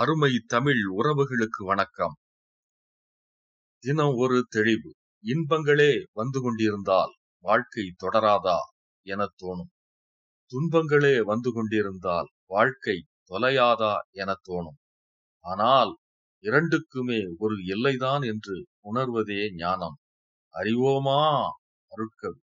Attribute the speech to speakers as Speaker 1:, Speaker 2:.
Speaker 1: அருமை தமிழ் உறவுகளுக்கு வணக்கம் தினம் ஒரு தெளிவு இன்பங்களே வந்து கொண்டிருந்தால் வாழ்க்கை தொடராதா என தோணும் துன்பங்களே வந்து கொண்டிருந்தால் வாழ்க்கை தொலையாதா என தோணும் ஆனால் இரண்டுக்குமே ஒரு எல்லைதான் என்று உணர்வதே ஞானம் அறிவோமா அருட்கள்